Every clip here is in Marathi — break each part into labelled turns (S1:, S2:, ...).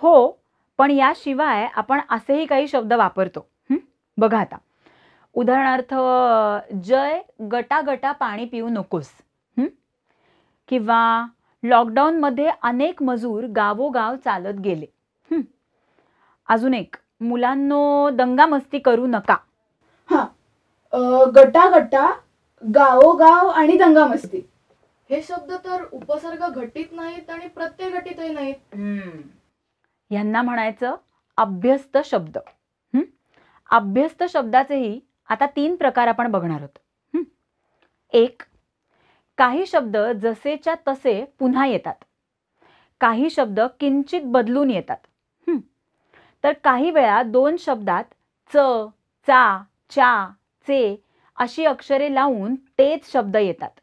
S1: हो पण याशिवाय आपण असेही काही शब्द वापरतो बघा आता उदाहरणार्थ जय गटागटा पाणी पिऊ नकोस किंवा लॉकडाऊनमध्ये अनेक मजूर गावोगाव चालत गेले अजून एक मुलांनो मस्ती करू नका हा गटागटा गावोगाव आणि दंगामस्ती हे शब्द तर उपसर्ग घटीत नाहीत आणि प्रत्येक घटीतही नाहीत यांना म्हणायचं अभ्यस्त शब्द अभ्यस्त शब्दाचेही आता तीन प्रकार आपण बघणार आहोत एक काही शब्द जसेच्या तसे पुन्हा येतात काही शब्द किंचित बदलून येतात तर काही वेळा दोन शब्दात च चा चा चे अशी अक्षरे लावून तेच शब्द येतात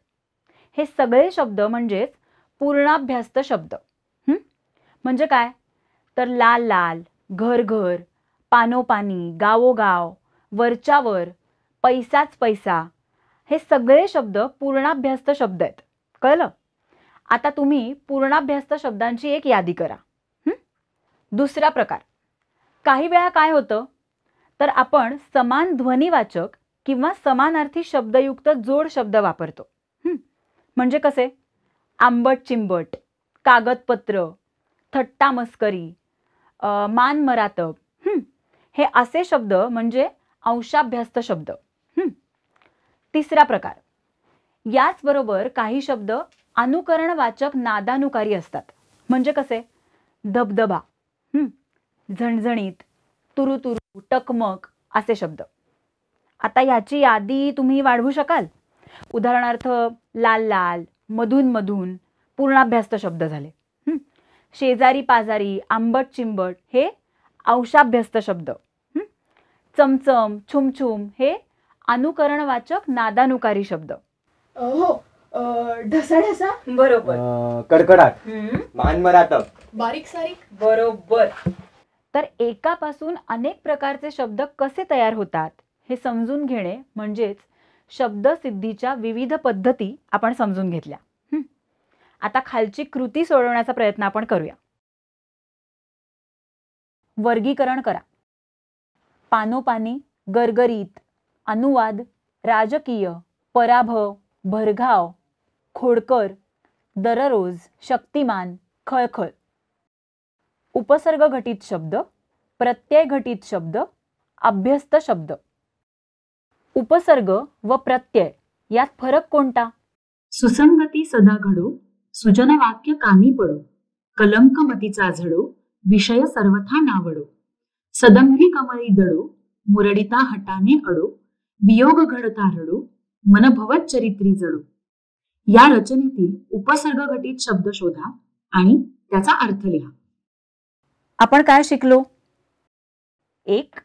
S1: हे सगळे शब्द म्हणजेच पूर्णाभ्यास्त शब्द म्हणजे काय तर लाल लाल घर घर पानोपानी गावोगाव वरच्यावर पैसाच पैसा हे सगळे शब्द पूर्णाभ्यास्त शब्द आहेत कळलं आता तुम्ही पूर्णाभ्यास्त शब्दांची एक यादी करा दुसरा प्रकार काही वेळा काय होतं तर आपण समान ध्वनीवाचक किंवा समानार्थी शब्दयुक्त जोड शब्द वापरतो म्हणजे कसे आंबट चिंबट कागदपत्र थट्टा मस्करी मान मरातब, हे असे शब्द म्हणजे अंशाभ्यास्त शब्द तिसरा प्रकार याचबरोबर काही शब्द अनुकरणवाचक नादानुकारी असतात म्हणजे कसे धबधबा झणझणीत तुरुतुरु टकमक असे शब्द आता याची यादी तुम्ही वाढवू शकाल उदाहरणार्थ लाल लाल मधून मधून पूर्णाभ्यास्त शब्द झाले शेजारी पाजारी आंबट चिंबट हे अंशाभ्यस्त शब्द चमचम छुमछुम हे अनुकरणवाचक नादानुकारी शब्द हो ढसा बरोबर कडकडाट मानमरातक बारीक सारीक बरोबर तर एकापासून अनेक प्रकारचे शब्द कसे तयार होतात हे समजून घेणे म्हणजेच शब्दसिद्धीच्या विविध पद्धती आपण समजून घेतल्या आता खालची कृती सोडवण्याचा प्रयत्न आपण करूया वर्गीकरण करा पानोपानी गरगरीत अनुवाद राजकीय पराभव भरघाव खोडकर दररोज शक्तिमान खळखळ उपसर्ग घटित शब्द प्रत्यय घटित शब्द अभ्यस्त शब्द उपसर्ग व प्रत्यय यात फरक कोणता सुसंगती सदा घडो सुजन वाक्य कानी पडो कलंक मतीचा झडो विषय सर्वथा नावडो सदंगी कमळी दडो मुरडिता हटाने अडो वियोग घडता रडो मनभवत चरित्री जडो या रचनेतील उपसर्ग घटित शब्द शोधा आणि त्याचा अर्थ लिहा आपण काय शिकलो एक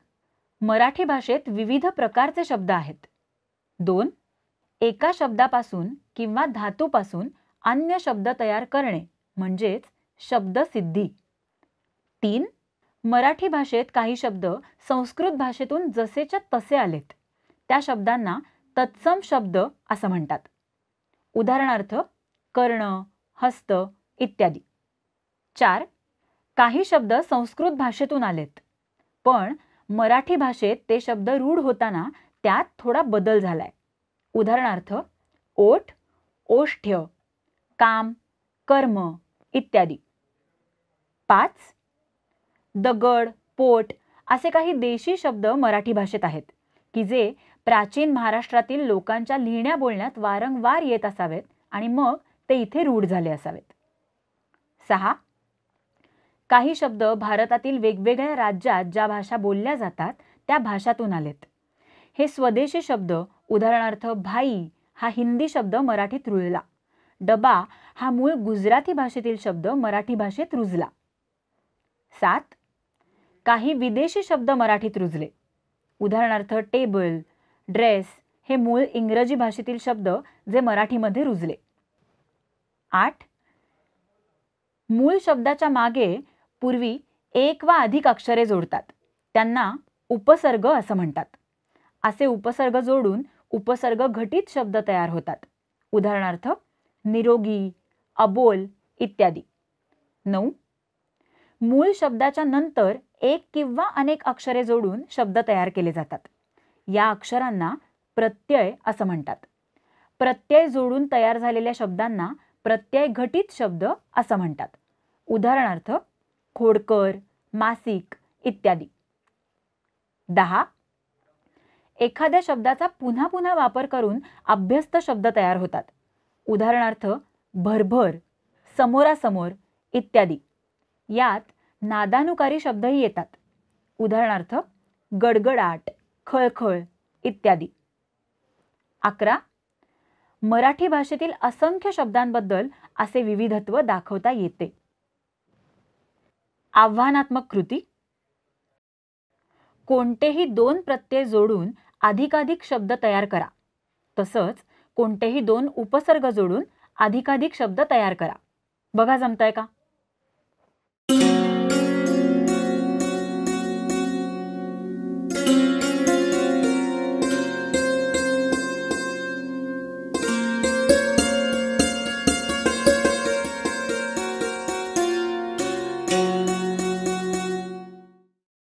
S1: मराठी भाषेत विविध प्रकारचे शब्द आहेत दोन एका शब्दापासून किंवा धातूपासून अन्य शब्द तयार करणे म्हणजेच शब्दसिद्धी तीन मराठी भाषेत काही शब्द संस्कृत भाषेतून जसेच्या तसे आलेत त्या शब्दांना तत्सम शब्द असं म्हणतात उदाहरणार्थ कर्ण हस्त इत्यादी चार काही शब्द संस्कृत भाषेतून आलेत पण मराठी भाषेत ते शब्द रूढ होताना त्यात थोडा बदल झालाय उदाहरणार्थ ओठ ओष्ठ्य काम कर्म इत्यादी पाच दगड पोट असे काही देशी शब्द मराठी भाषेत आहेत की जे प्राचीन महाराष्ट्रातील लोकांच्या लिहिण्या बोलण्यात वारंवार येत असावेत आणि मग ते इथे रूढ झाले असावेत सहा काही शब्द भारतातील वेगवेगळ्या राज्यात ज्या भाषा बोलल्या जातात त्या भाषातून आलेत हे स्वदेशी शब्द उदाहरणार्थ भाई हा हिंदी शब्द मराठीत रुळला डबा हा मूळ गुजराती भाषेतील शब्द मराठी भाषेत रुजला सात काही विदेशी शब्द मराठीत रुजले उदाहरणार्थ टेबल ड्रेस हे मूळ इंग्रजी भाषेतील शब्द जे मराठीमध्ये रुजले आठ मूळ शब्दाच्या मागे पूर्वी एक वा अधिक अक्षरे जोडतात त्यांना उपसर्ग असं म्हणतात असे उपसर्ग जोडून उपसर्ग घटित शब्द तयार होतात उदाहरणार्थ निरोगी अबोल इत्यादी नऊ मूळ शब्दाच्या नंतर एक किंवा अनेक अक्षरे जोडून शब्द तयार केले जातात या अक्षरांना प्रत्यय असं म्हणतात प्रत्यय जोडून तयार झालेल्या शब्दांना प्रत्यय घटित शब्द असं म्हणतात उदाहरणार्थ खोडकर मासिक इत्यादी दहा एखाद्या शब्दाचा पुन्हा पुन्हा वापर करून अभ्यस्त शब्द तयार होतात उदाहरणार्थ भरभर समोरासमोर इत्यादी यात नादानुकारी शब्दही येतात उदाहरणार्थ गडगडाट खळखळ इत्यादी अकरा मराठी भाषेतील असंख्य शब्दांबद्दल असे विविधत्व दाखवता येते आव्हानात्मक कृती कोणतेही दोन प्रत्यय जोडून अधिकाधिक शब्द तयार करा तसंच कोणतेही दोन उपसर्ग जोडून अधिकाधिक शब्द तयार करा बघा जमतंय का